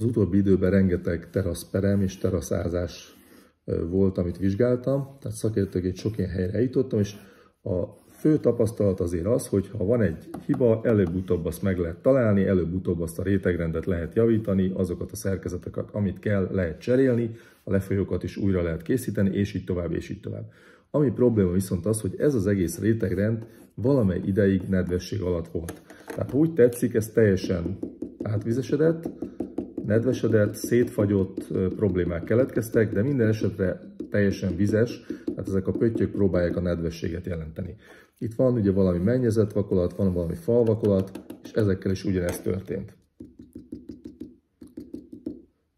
Az utóbbi időben rengeteg teraszperem és teraszázás volt, amit vizsgáltam, tehát szakértőként sok ilyen helyre eljutottam, és a fő tapasztalat azért az, hogy ha van egy hiba, előbb-utóbb azt meg lehet találni, előbb-utóbb azt a rétegrendet lehet javítani, azokat a szerkezeteket, amit kell, lehet cserélni, a lefolyókat is újra lehet készíteni, és így tovább, és így tovább. Ami probléma viszont az, hogy ez az egész rétegrend valamely ideig nedvesség alatt volt. Tehát úgy tetszik, ez teljesen átvizesedett, nedvesedett, szétfagyott problémák keletkeztek, de minden esetre teljesen vizes, tehát ezek a pöttyök próbálják a nedvességet jelenteni. Itt van ugye valami mennyezetvakolat, van valami falvakolat, és ezekkel is ugyanezt történt.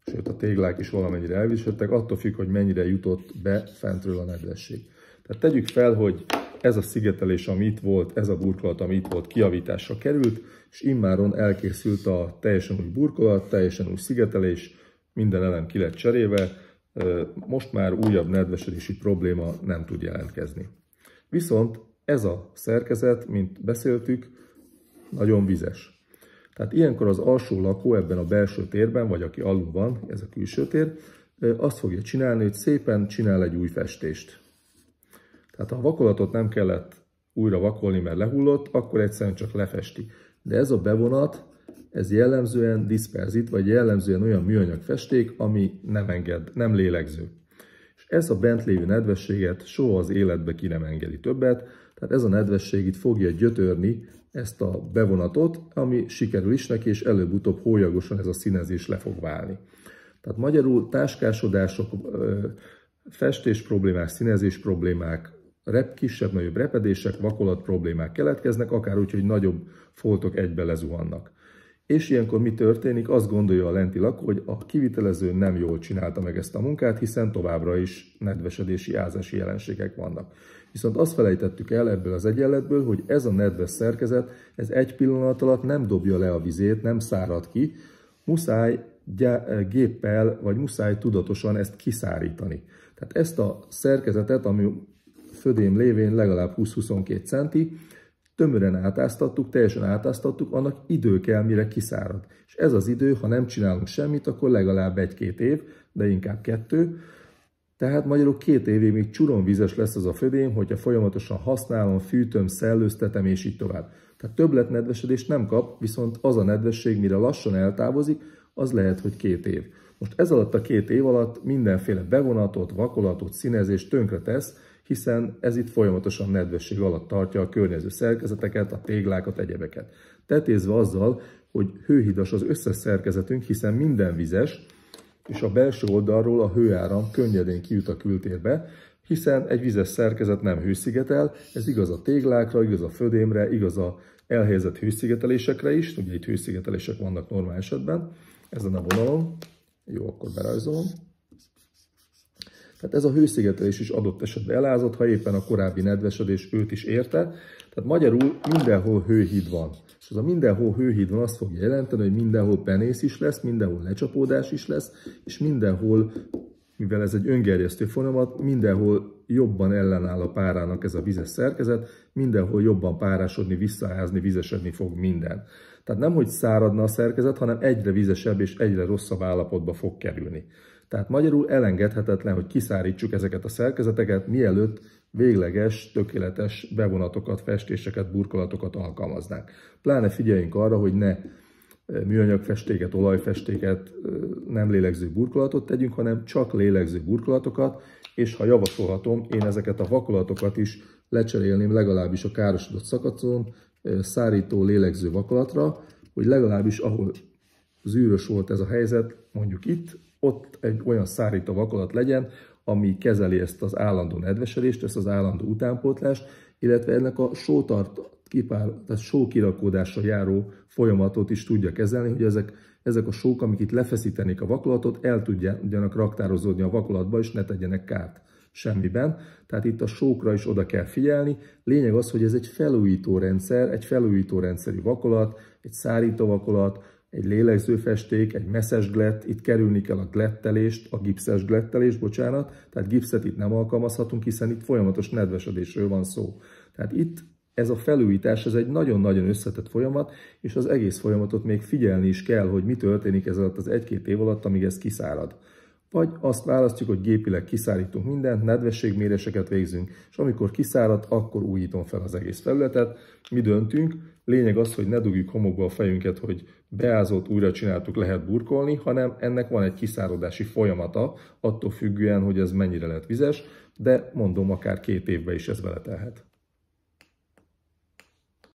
Sőt, a téglák is valamennyire elviseltek, attól függ, hogy mennyire jutott be fentről a nedvesség. Tehát tegyük fel, hogy ez a szigetelés, ami itt volt, ez a burkolat, ami itt volt, kiavításra került, és immáron elkészült a teljesen új burkolat, teljesen új szigetelés, minden elem ki lett cserélve, most már újabb nedvesedési probléma nem tud jelentkezni. Viszont ez a szerkezet, mint beszéltük, nagyon vizes. Tehát ilyenkor az alsó lakó ebben a belső térben, vagy aki alul van, ez a külső tér, azt fogja csinálni, hogy szépen csinál egy új festést. Tehát ha a vakolatot nem kellett újra vakolni, mert lehullott, akkor egyszerűen csak lefesti. De ez a bevonat, ez jellemzően diszperzit, vagy jellemzően olyan műanyag festék, ami nem enged, nem lélegző. És ez a bent lévő nedvességet soha az életbe ki nem engedi többet, tehát ez a nedvesség itt fogja gyötörni ezt a bevonatot, ami sikerül is neki, és előbb-utóbb hólyagosan ez a színezés le fog válni. Tehát magyarul táskásodások, festés problémák, színezés problémák, rep, kisebb-nagyobb repedések, vakolat problémák keletkeznek, akár úgy, hogy nagyobb foltok egybe lezuhannak. És ilyenkor mi történik? Azt gondolja a lenti lakó, hogy a kivitelező nem jól csinálta meg ezt a munkát, hiszen továbbra is nedvesedési, ázási jelenségek vannak. Viszont azt felejtettük el ebből az egyenletből, hogy ez a nedves szerkezet, ez egy pillanat alatt nem dobja le a vizét, nem szárad ki, muszáj géppel, vagy muszáj tudatosan ezt kiszárítani. Tehát ezt a szerkezetet, ami födém lévén legalább 20-22 centi, tömören átáztattuk, teljesen átáztattuk, annak idő kell, mire kiszárad. És ez az idő, ha nem csinálunk semmit, akkor legalább egy-két év, de inkább kettő. Tehát magyarul két évig még csuromvizes lesz az a födém, hogyha folyamatosan használom, fűtöm, szellőztetem és így tovább. Tehát többlet nedvesedést nem kap, viszont az a nedvesség, mire lassan eltávozik, az lehet, hogy két év. Most ez alatt a két év alatt mindenféle bevonatot, vakolatot, színezést tönkre tesz, hiszen ez itt folyamatosan nedvesség alatt tartja a környező szerkezeteket, a téglákat, egyebeket. Tetézve azzal, hogy hőhidas az összes szerkezetünk, hiszen minden vizes, és a belső oldalról a hőáram könnyedén kijut a kültérbe, hiszen egy vizes szerkezet nem hőszigetel, ez igaz a téglákra, igaz a födémre, igaz a elhelyezett hőszigetelésekre is, ugye itt hőszigetelések vannak normál esetben, ezen a vonalon, jó, akkor berajzolom, tehát ez a hőszigetelés is adott esetben elázott, ha éppen a korábbi nedvesedés őt is érte. Tehát magyarul mindenhol hőhíd van. És az a mindenhol hőhíd van azt fogja jelenteni, hogy mindenhol penész is lesz, mindenhol lecsapódás is lesz, és mindenhol, mivel ez egy öngerjesztő folyamat, mindenhol jobban ellenáll a párának ez a vizes szerkezet, mindenhol jobban párásodni, visszaházni, vizesedni fog minden. Tehát nem, hogy száradna a szerkezet, hanem egyre vizesebb és egyre rosszabb állapotba fog kerülni. Tehát magyarul elengedhetetlen, hogy kiszárítsuk ezeket a szerkezeteket, mielőtt végleges, tökéletes bevonatokat, festéseket, burkolatokat alkalmaznánk. Pláne figyeljünk arra, hogy ne e, műanyagfestéket, olajfestéket, e, nem lélegző burkolatot tegyünk, hanem csak lélegző burkolatokat, és ha javasolhatom, én ezeket a vakolatokat is lecserélném legalábbis a károsodott szakaszon e, szárító lélegző vakolatra, hogy legalábbis ahol zűrös volt ez a helyzet, mondjuk itt, ott egy olyan szárító vakolat legyen, ami kezeli ezt az állandó nedveselést, ezt az állandó utánpótlást, illetve ennek a sótart kipár, tehát só sókirakódásra járó folyamatot is tudja kezelni, hogy ezek, ezek a sók, amik itt lefeszítenék a vakolatot, el tudjanak raktározódni a vakolatba, és ne tegyenek kárt semmiben. Tehát itt a sókra is oda kell figyelni. Lényeg az, hogy ez egy felújító rendszer, egy felújító rendszerű vakolat, egy szárító vakolat, egy lélegzőfesték, egy messzes glett, itt kerülni kell a glettelést, a gipszes glettelést, bocsánat, tehát gipszet itt nem alkalmazhatunk, hiszen itt folyamatos nedvesedésről van szó. Tehát itt ez a felújítás, ez egy nagyon-nagyon összetett folyamat, és az egész folyamatot még figyelni is kell, hogy mi történik ez alatt az egy-két év alatt, amíg ez kiszárad. Vagy azt választjuk, hogy gépileg kiszállítunk mindent, nedvességméréseket végzünk, és amikor kiszáradt, akkor újítom fel az egész felületet. Mi döntünk, lényeg az, hogy ne dugjuk homokba a fejünket, hogy beázott, újra csináltuk, lehet burkolni, hanem ennek van egy kiszáradási folyamata, attól függően, hogy ez mennyire lett vizes, de mondom, akár két évbe is ez beletelhet.